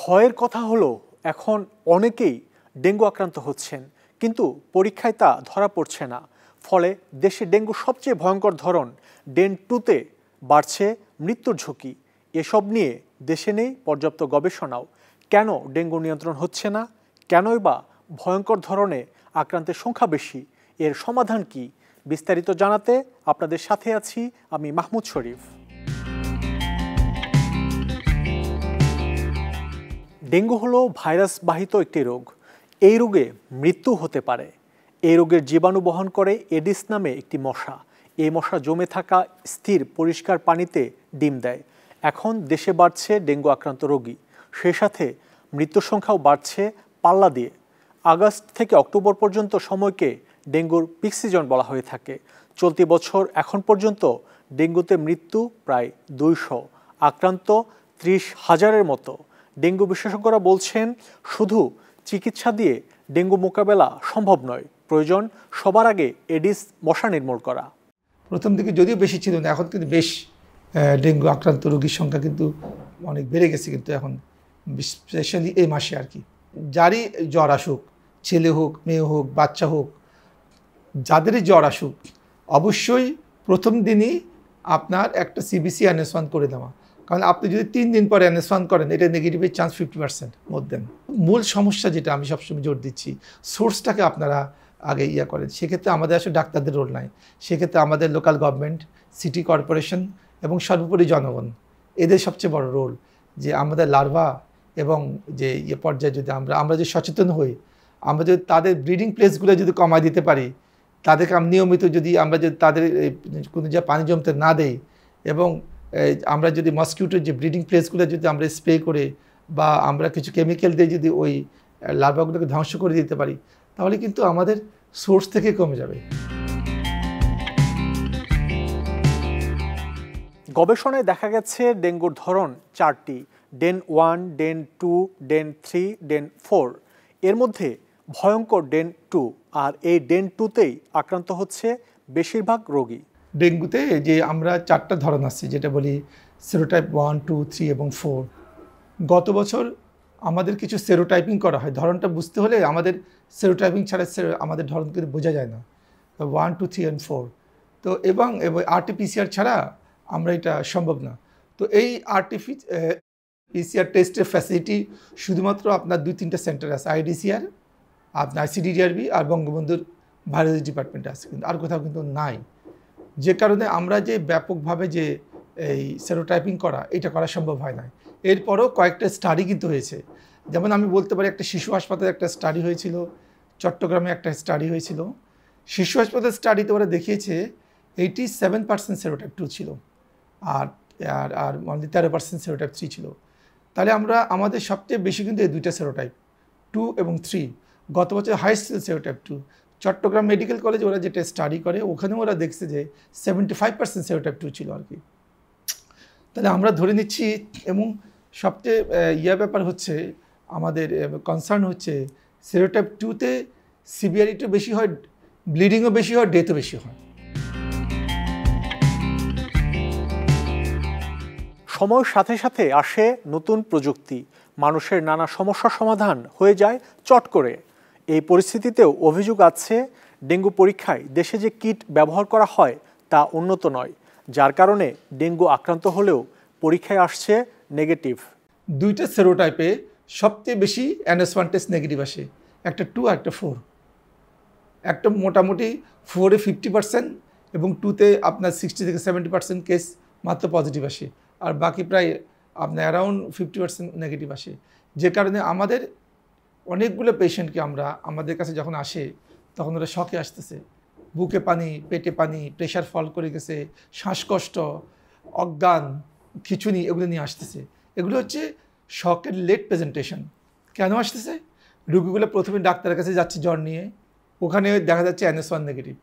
ভয়ের কথা হলো এখন অনেকেই ডেঙ্গু আক্রান্ত হচ্ছেন কিন্তু পরীক্ষায় তা ধরা পড়ছে না ফলে দেশে ডেঙ্গু সবচেয়ে ভয়ঙ্কর ধরন ডেন টুতে বাড়ছে মৃত্যুর ঝুঁকি এসব নিয়ে দেশে নেই পর্যাপ্ত গবেষণাও কেন ডেঙ্গু নিয়ন্ত্রণ হচ্ছে না কেনই বা ভয়ঙ্কর ধরনে আক্রান্তের সংখ্যা বেশি এর সমাধান কি বিস্তারিত জানাতে আপনাদের সাথে আছি আমি মাহমুদ শরীফ ডেঙ্গু হলো ভাইরাসবাহিত একটি রোগ এই রোগে মৃত্যু হতে পারে এই রোগের জীবাণু বহন করে এডিস নামে একটি মশা এই মশা জমে থাকা স্থির পরিষ্কার পানিতে ডিম দেয় এখন দেশে বাড়ছে ডেঙ্গু আক্রান্ত রোগী সে সাথে মৃত্যুর সংখ্যাও বাড়ছে পাল্লা দিয়ে আগস্ট থেকে অক্টোবর পর্যন্ত সময়কে ডেঙ্গুর পিক সিজন বলা হয়ে থাকে চলতি বছর এখন পর্যন্ত ডেঙ্গুতে মৃত্যু প্রায় দুইশো আক্রান্ত ত্রিশ হাজারের মতো ডেঙ্গু বিশেষজ্ঞরা বলছেন শুধু চিকিৎসা দিয়ে ডেঙ্গু মোকাবেলা সম্ভব নয় প্রয়োজন সবার আগে এডিস মশা নির্মূল করা প্রথম দিকে যদিও বেশি ছিল না এখন কিন্তু বেশ ডেঙ্গু আক্রান্ত রোগীর সংখ্যা কিন্তু অনেক বেড়ে গেছে কিন্তু এখন স্পেশালি এই মাসে আর কি যারই জ্বর আসুক ছেলে হোক মেয়ে হোক বাচ্চা হোক যাদেরই জ্বর আসুক অবশ্যই প্রথম দিনই আপনার একটা সিবিসি অ্যানেসন করে দেওয়া কারণ আপনি যদি তিন দিন পরে অ্যানেসফান করেন এটা নেগেটিভের chance fifty percent more than মূল সমস্যা যেটা আমি সবসময় জোর দিচ্ছি সোর্সটাকে আপনারা আগে ইয়া করেন সেক্ষেত্রে আমাদের আসলে ডাক্তারদের রোল নাই সেক্ষেত্রে আমাদের লোকাল গভর্নমেন্ট সিটি কর্পোরেশন এবং সর্বোপরি জনগণ এদের সবচেয়ে বড় রোল যে আমাদের লার্ভা এবং যে ইয়ে পর্যায়ে যদি আমরা আমরা যদি সচেতন হই আমরা যদি তাদের ব্রিডিং প্লেসগুলো যদি কমায় দিতে পারি তাদেরকে নিয়মিত যদি আমরা যদি তাদের কোনো যা পানি জমতে না দেই এবং আমরা যদি মসকিউটোর যে ব্রিডিং প্লেসগুলো যদি আমরা স্প্রে করে বা আমরা কিছু কেমিক্যাল দিয়ে যদি ওই লার্ভাগুলোকে ধ্বংস করে দিতে পারি তাহলে কিন্তু আমাদের সোর্স থেকে কমে যাবে গবেষণায় দেখা গেছে ডেঙ্গুর ধরন চারটি DEN one DEN two DEN three DEN four এর মধ্যে ভয়ঙ্কর ডেন টু আর এই ডেন টুতেই আক্রান্ত হচ্ছে বেশিরভাগ রোগী ডেঙ্গুতে যে আমরা চারটা ধরন আসছি যেটা বলি সেরোটাইপ ওয়ান টু থ্রি এবং ফোর গত বছর আমাদের কিছু সেরোটাইপিং করা হয় ধরনটা বুঝতে হলে আমাদের সেরোটাইপিং ছাড়া আমাদের ধরন কিন্তু বোঝা যায় না one two three and four তো এবং আরটিপিসিআর ছাড়া আমরা এটা সম্ভব না তো এই আর্টিফি পিসিআর টেস্টের ফ্যাসিলিটি শুধুমাত্র আপনার দুই তিনটা সেন্টার আছে আইডিসিআর আপনার আইসিডিডিআরবি আর বঙ্গবন্ধুর ভারতীয় ডিপার্টমেন্টে আছে কিন্তু আর কোথাও কিন্তু নাই যে কারণে আমরা যে ব্যাপকভাবে যে এই সেরোটাইপিং করা এটা করা সম্ভব হয় না এরপরও কয়েকটা স্টাডি কিন্তু হয়েছে যেমন আমি বলতে পারি একটা শিশু হাসপাতালে একটা স্টাডি হয়েছিল চট্টগ্রামে একটা স্টাডি হয়েছিল শিশু হাসপাতালের স্টাডিতে ওরা দেখিয়েছে eighty seven percent serotype two ছিল আর আর আর মানে তেরো পার্সেন্ট সেরোটাইপ থ্রি ছিল তাহলে আমরা আমাদের সবচেয়ে বেশি কিন্তু এই দুইটা সেরোটাইপ টু এবং থ্রি গত বছর হাইস্ট ছিল serotype two Chattogram medical college ওরা যেটা স্টাডি করে ওখানেও ওরা দেখছে যে seventy five percent serotype two ছিল আর কি তাহলে আমরা ধরে নিচ্ছি এবং সবচেয়ে ইয়া ব্যাপার হচ্ছে আমাদের কনসার্ন হচ্ছে সেরোটাইপ টুতে সিভিয়ারিটিও বেশি হয় ব্লিডিংও বেশি হয় ডেথও বেশি হয় সময়ের সাথে সাথে আসে নতুন প্রযুক্তি মানুষের নানা সমস্যা সমাধান হয়ে যায় চট করে এই পরিস্থিতিতেও অভিযোগ আছে ডেঙ্গু পরীক্ষায় দেশে যে কিট ব্যবহার করা হয় তা উন্নত নয় যার কারণে ডেঙ্গু আক্রান্ত হলেও পরীক্ষায় আসছে নেগেটিভ দুইটা সেরোটাইপে সবচেয়ে বেশি অ্যানএস ওয়ান টেস্ট নেগেটিভ আসে একটা টু একটা ফোর একটা মোটামুটি ফোরে ফিফটি পার্সেন্ট এবং টুতে আপনার সিক্সটি থেকে সেভেন্টি পার্সেন্ট কেস মাত্র পজিটিভ আসে আর বাকি প্রায় আপনার অ্যারাউন্ড ফিফটি পার্সেন্ট নেগেটিভ আসে যে কারণে আমাদের অনেকগুলো পেশেন্টকে আমরা আমাদের কাছে যখন আসে তখন ওরা শখে আসতেছে বুকে পানি পেটে পানি প্রেশার ফল করে গেছে শ্বাসকষ্ট অজ্ঞান খিচুনি এগুলো নিয়ে আসতেছে এগুলো হচ্ছে শখের লেট প্রেজেন্টেশন কেন আসতেছে রুগীগুলো প্রথমে ডাক্তারের কাছে যাচ্ছে জ্বর নিয়ে ওখানে দেখা যাচ্ছে অ্যানএস ওয়ান নেগেটিভ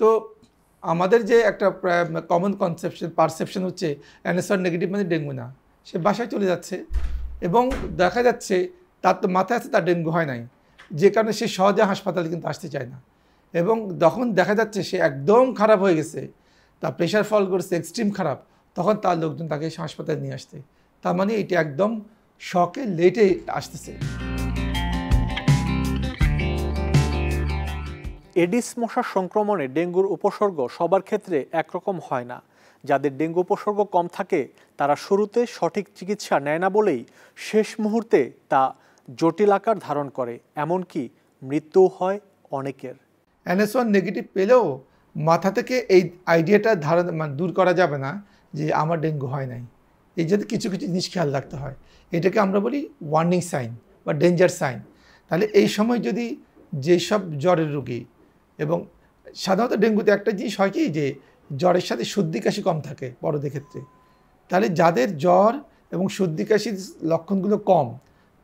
তো আমাদের যে একটা কমন কনসেপশন পারসেপশন হচ্ছে অ্যানএস ওয়ান নেগেটিভ মানে ডেঙ্গু না সে বাসায় চলে যাচ্ছে এবং দেখা যাচ্ছে তার তো মাথায় আছে তার ডেঙ্গু হয় নাই যে কারণে সে সহজে হাসপাতালে কিন্তু আসতে চায় না এবং তখন দেখা যাচ্ছে সে একদম খারাপ হয়ে গেছে তার প্রেশার ফল করছে এক্সট্রিম খারাপ তখন তার লোকজন তাকে হাসপাতালে নিয়ে আসতে তার মানে এটি একদম শখে লেটে আসতেছে এডিস মশার সংক্রমণে ডেঙ্গুর উপসর্গ সবার ক্ষেত্রে একরকম হয় না যাদের ডেঙ্গু উপসর্গ কম থাকে তারা শুরুতে সঠিক চিকিৎসা নেয় না বলেই শেষ মুহূর্তে তা জটিল আকার ধারণ করে এমনকি মৃত্যু হয় অনেকের এনএস ওয়ান নেগেটিভ পেলেও মাথা থেকে এই আইডিয়াটা ধারণ মানে দূর করা যাবে না যে আমার ডেঙ্গু হয় নাই এই যদি কিছু কিছু জিনিস খেয়াল রাখতে হয় এটাকে আমরা বলি ওয়ার্নিং সাইন বা ডেঞ্জার সাইন তাহলে এই সময় যদি যেসব জ্বরের রোগী এবং সাধারণত ডেঙ্গুতে একটা জিনিস হয় কি যে জ্বরের সাথে সর্দি কাশি কম থাকে বড়দের ক্ষেত্রে তাহলে যাদের জ্বর এবং সর্দি কাশির লক্ষণগুলো কম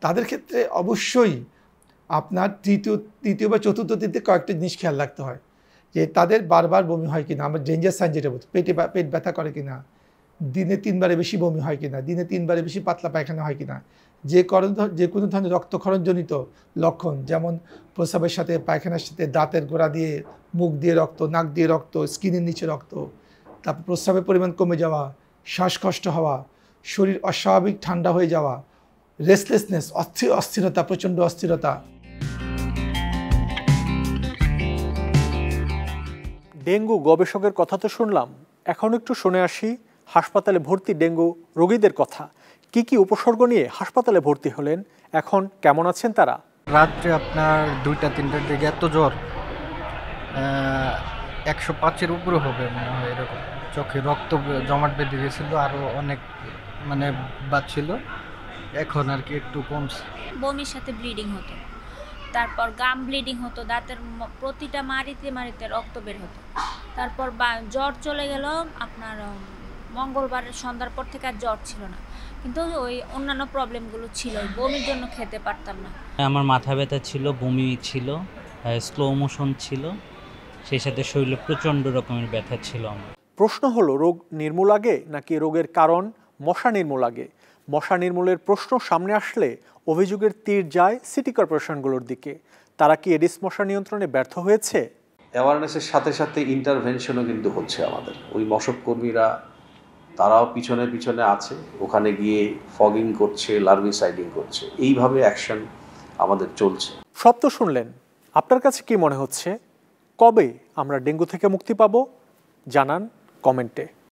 তাদের ক্ষেত্রে অবশ্যই আপনার তৃতীয় তৃতীয় বা চতুর্থ থেকে কয়েকটা জিনিস খেয়াল রাখতে হয় যে তাদের বারবার বমি হয় কিনা আমার ডেঞ্জার সাইন যেটা বলছি পেটে পেট ব্যথা করে কিনা দিনে তিনবারে বেশি বমি হয় কিনা দিনে তিনবারে বেশি পাতলা পায়খানা হয় কিনা যে করণ যে কোনো ধরনের রক্তক্ষরণজনিত লক্ষণ যেমন প্রস্রাবের সাথে পায়খানার সাথে দাঁতের গোড়া দিয়ে মুখ দিয়ে রক্ত নাক দিয়ে রক্ত স্কিনের নিচে রক্ত তারপর প্রস্রাবের পরিমাণ কমে যাওয়া শ্বাসকষ্ট হওয়া শরীর অস্বাভাবিক ঠান্ডা হয়ে যাওয়া রেসলেসনেস অস্থির অস্থিরতা প্রচণ্ড অস্থিরতা ডেঙ্গু গবেষকের কথা তো শুনলাম এখন একটু শুনে আসি হাসপাতালে ভর্তি ডেঙ্গু রোগীদের কথা কি কি উপসর্গ নিয়ে হাসপাতালে ভর্তি হলেন এখন কেমন আছেন তারা রাত্রে আপনার দুইটা তিনটার দিকে এত জ্বর একশো পাঁচের উপরে হবে মনে হয় এরকম চোখে রক্ত জমাট বেঁধে গেছিলো আরও অনেক মানে বাঁচছিল এখন আর কি একটু কমছে বমির সাথে ব্লিডিং হতো তারপর গাম ব্লিডিং হতো দাঁতের প্রতিটা মারিতে মারিতে রক্ত বের হতো তারপর জ্বর চলে গেল আপনার মঙ্গলবারের সন্ধ্যার পর থেকে আর জ্বর ছিল না কিন্তু ওই অন্যান্য প্রবলেমগুলো ছিল বমির জন্য খেতে পারতাম না আমার মাথা ব্যথা ছিল বমি ছিল স্লো মোশন ছিল সেই সাথে শরীরে প্রচণ্ড রকমের ব্যথা ছিল আমার প্রশ্ন হলো রোগ নির্মূল আগে নাকি রোগের কারণ মশা নির্মূল আগে মশা নির্মূলের প্রশ্ন সামনে আসলে অভিযোগের তীর যায় সিটি কর্পোরেশনগুলোর দিকে তারা কি এডিস মশা নিয়ন্ত্রণে ব্যর্থ হয়েছে অ্যাওয়ারনেসের সাথে সাথে ইন্টারভেনশনও কিন্তু হচ্ছে আমাদের ওই মশক কর্মীরা তারাও পিছনে পিছনে আছে ওখানে গিয়ে ফগিং করছে লার্ভিসাইডিং করছে এইভাবে অ্যাকশন আমাদের চলছে সব তো শুনলেন আপনার কাছে কি মনে হচ্ছে কবে আমরা ডেঙ্গু থেকে মুক্তি পাব জানান কমেন্টে